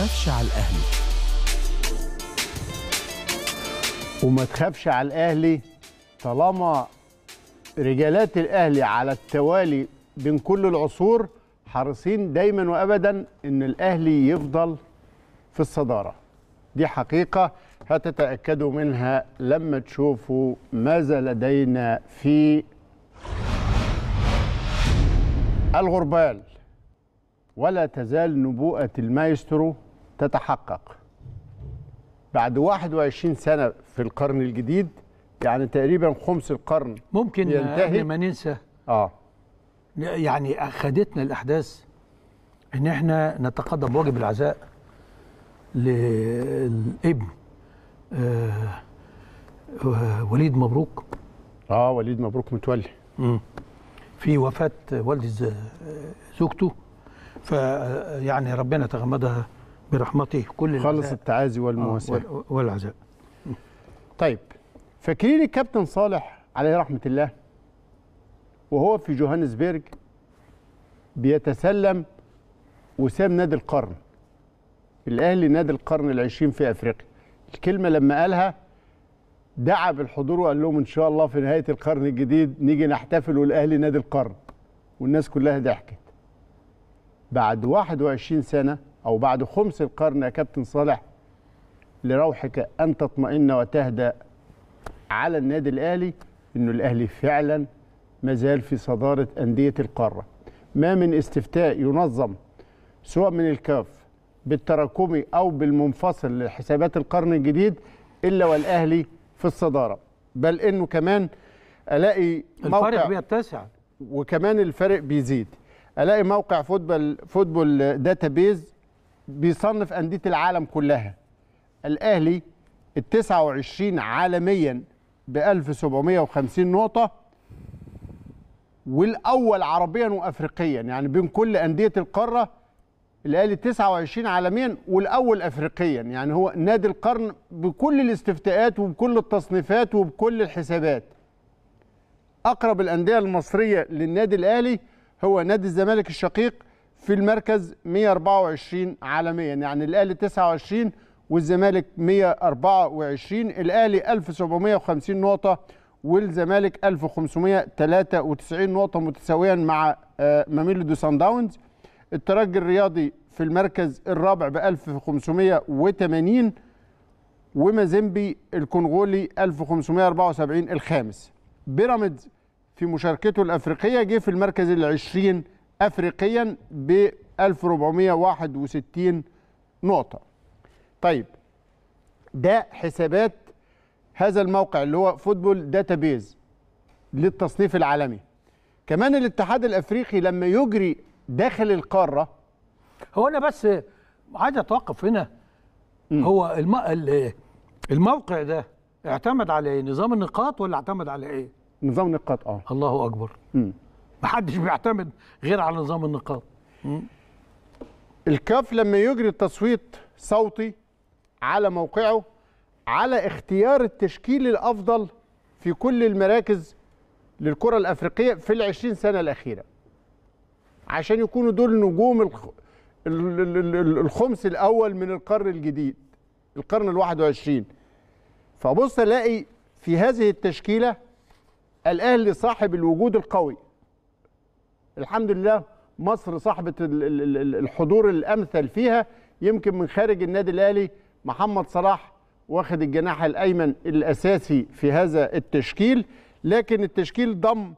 تخافش على الاهلي وما تخافش على الاهلي طالما رجالات الاهلي على التوالي بين كل العصور حريصين دايما وابدا ان الاهلي يفضل في الصداره دي حقيقه هتتاكدوا منها لما تشوفوا ماذا لدينا في الغربال ولا تزال نبوءه المايسترو تتحقق بعد 21 سنة في القرن الجديد يعني تقريبا خمس القرن ممكن ينتهي ما ننسى اه يعني أخدتنا الأحداث إن إحنا نتقدم بواجب العزاء للابن آه وليد مبروك اه وليد مبروك متولي مم. في وفاة والد آه، زوجته فيعني آه، ربنا تغمدها برحمته كل خلص التعازي والمواساة آه، والعزاء طيب فاكرين الكابتن صالح عليه رحمة الله وهو في جوهانسبرج بيتسلم وسام نادي القرن الأهلي نادي القرن العشرين في أفريقيا الكلمة لما قالها دعا بالحضور وقال لهم إن شاء الله في نهاية القرن الجديد نيجي نحتفل والأهلي نادي القرن والناس كلها ضحكت بعد 21 سنة أو بعد خمس القرن يا كابتن صالح لروحك أن تطمئن وتهدأ على النادي الأهلي أنه الأهلي فعلا ما زال في صدارة أندية القارة ما من استفتاء ينظم سواء من الكاف بالتراكمي أو بالمنفصل لحسابات القرن الجديد إلا والأهلي في الصدارة بل أنه كمان ألاقي موقع الفرق بيتسع وكمان الفرق بيزيد الاقي موقع فوتبول فوتبول داتابيز بيصنف انديه العالم كلها الاهلي ال 29 عالميا ب 1750 نقطه والاول عربيا وافريقيا يعني بين كل انديه القاره الاهلي 29 عالميا والاول افريقيا يعني هو نادي القرن بكل الاستفتاءات وبكل التصنيفات وبكل الحسابات اقرب الانديه المصريه للنادي الاهلي هو نادي الزمالك الشقيق في المركز 124 عالميا يعني الاهلي 29 والزمالك 124 الاهلي 1750 نقطه والزمالك 1593 نقطه متساويا مع آه، ماميلودي سان داونز الترجي الرياضي في المركز الرابع ب 1580 ومازيمبي الكونغولي 1574 الخامس بيراميدز في مشاركته الافريقيه جه في المركز ال 20 افريقيا ب 1461 نقطه طيب ده حسابات هذا الموقع اللي هو فوتبول داتابيز للتصنيف العالمي كمان الاتحاد الافريقي لما يجري داخل القاره هو انا بس عايز اتوقف هنا م. هو الم... الموقع ده اعتمد على ايه نظام النقاط ولا اعتمد على ايه نظام نقاط اه الله اكبر م. محدش بيعتمد غير على نظام النقاط الكاف لما يجري التصويت صوتي على موقعه على اختيار التشكيل الافضل في كل المراكز للكره الافريقيه في ال20 سنه الاخيره عشان يكونوا دول نجوم الخمس الاول من القرن الجديد القرن ال21 فبص الاقي في هذه التشكيله الاهلي صاحب الوجود القوي الحمد لله مصر صاحبه الحضور الامثل فيها يمكن من خارج النادي الاهلي محمد صلاح واخد الجناح الايمن الاساسي في هذا التشكيل لكن التشكيل ضم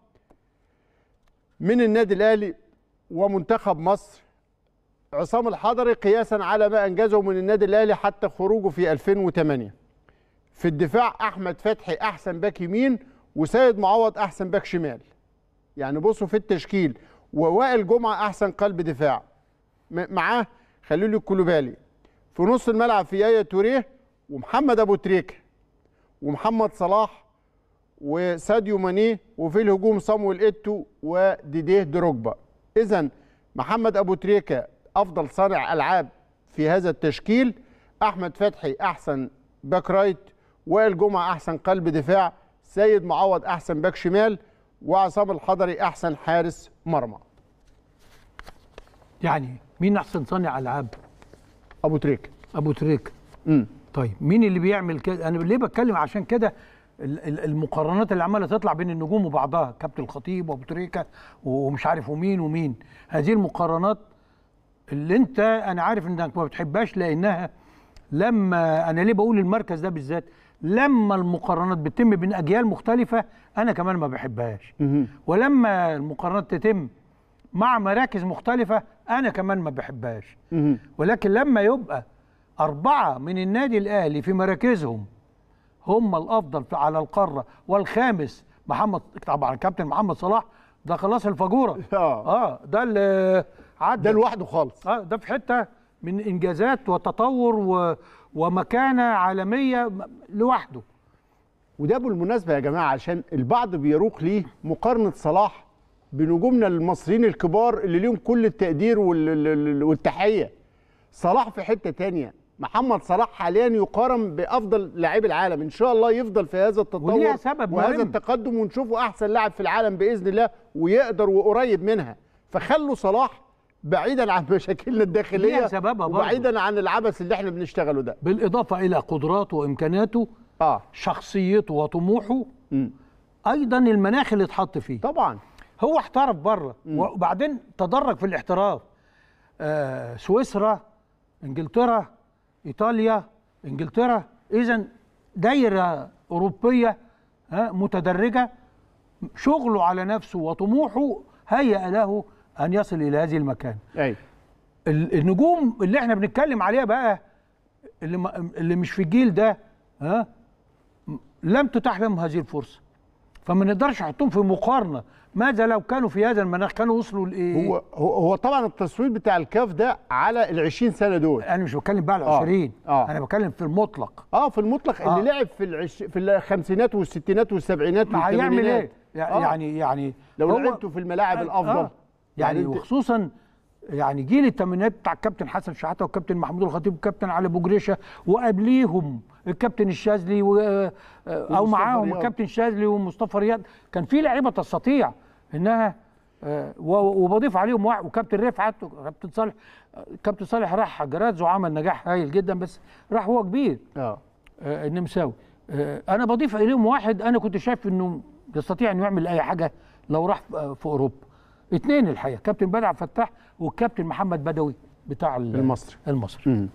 من النادي الاهلي ومنتخب مصر عصام الحضري قياسا على ما انجزه من النادي الاهلي حتى خروجه في 2008 في الدفاع احمد فتحي احسن باك يمين وسيد معوض احسن باك شمال يعني بصوا في التشكيل ووائل جمعه احسن قلب دفاع معاه خليل الكلوبالي في نص الملعب في ايه توريه ومحمد ابو تريكه ومحمد صلاح وساديو ماني وفي الهجوم صامويل ايتو وديديه دروجبا اذا محمد ابو تريكه افضل صانع العاب في هذا التشكيل احمد فتحي احسن باك رايت وائل جمعه احسن قلب دفاع سيد معوض احسن باك شمال وعصام الحضري احسن حارس مرمى يعني مين احسن صانع العاب ابو تريك ابو تريك امم طيب مين اللي بيعمل كده انا ليه بتكلم عشان كده المقارنات اللي عماله تطلع بين النجوم وبعضها كابتن الخطيب وابو تريكه ومش عارف ومين ومين هذه المقارنات اللي انت انا عارف انك ما بتحبهاش لانها لما انا ليه بقول المركز ده بالذات لما المقارنات بتتم بين اجيال مختلفه انا كمان ما بحبهاش ولما المقارنات تتم مع مراكز مختلفه انا كمان ما بحبهاش ولكن لما يبقى اربعه من النادي الاهلي في مراكزهم هم الافضل على القاره والخامس محمد طبعا كابتن محمد صلاح ده خلاص الفجوره اه, آه ده اللي عدى ده لوحده خالص اه ده في حته من انجازات وتطور و ومكانه عالميه لوحده وده بالمناسبه يا جماعه عشان البعض بيروق ليه مقارنه صلاح بنجومنا المصريين الكبار اللي ليهم كل التقدير والتحيه صلاح في حته تانية محمد صلاح حاليا يقارن بافضل لاعبي العالم ان شاء الله يفضل في هذا التطور سبب وهذا مهم. التقدم ونشوفه احسن لاعب في العالم باذن الله ويقدر وقريب منها فخلوا صلاح بعيدا عن مشاكلنا الداخليه سببها وبعيدا عن العبث اللي احنا بنشتغله ده بالاضافه الى قدراته وامكاناته اه شخصيته وطموحه م. ايضا المناخ اللي اتحط فيه طبعا هو احترف بره وبعدين تدرج في الاحتراف آه سويسرا انجلترا ايطاليا انجلترا اذا دايره اوروبيه آه متدرجه شغله على نفسه وطموحه هيأ له ان يصل الى هذه المكان أي. النجوم اللي احنا بنتكلم عليها بقى اللي اللي مش في الجيل ده ها لم تتاح لهم هذه الفرصه فما نقدرش نحطهم في مقارنه ماذا لو كانوا في هذا المناخ كانوا وصلوا لايه هو هو طبعا التصويت بتاع الكاف ده على ال 20 سنه دول انا مش بتكلم بقى على آه. ال 20 آه. انا بتكلم في المطلق اه في المطلق آه. اللي لعب في العش... في الخمسينات والستينات والسبعينات والثمانينات هيعمل ايه يعني آه. يعني, يعني لو لعبته في الملاعب آه. الافضل آه. يعني, يعني وخصوصا يعني جيل الثمانينات بتاع الكابتن حسن شحاته والكابتن محمود الخطيب والكابتن علي ابو جريشه وقبليهم الكابتن الشاذلي و... آه، او معاهم الكابتن الشاذلي ومصطفى رياض كان في لعيبه تستطيع انها آه، وبضيف عليهم واحد وكابتن رفعت وكابتن صالح كابتن صالح راح جرادز وعمل نجاح هايل جدا بس راح هو كبير اه النمساوي آه، انا بضيف اليهم واحد انا كنت شايف انه يستطيع انه يعمل اي حاجه لو راح في اوروبا اثنين الحقيقه كابتن بدر عبد الفتاح والكابتن محمد بدوي بتاع المصري المصري